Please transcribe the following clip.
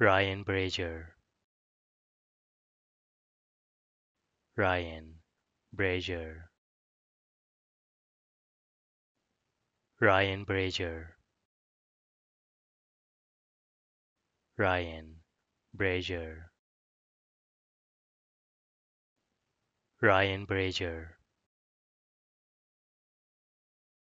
Ryan Brazier Ryan Brazier Ryan Brazier Ryan Brazier Ryan Brazier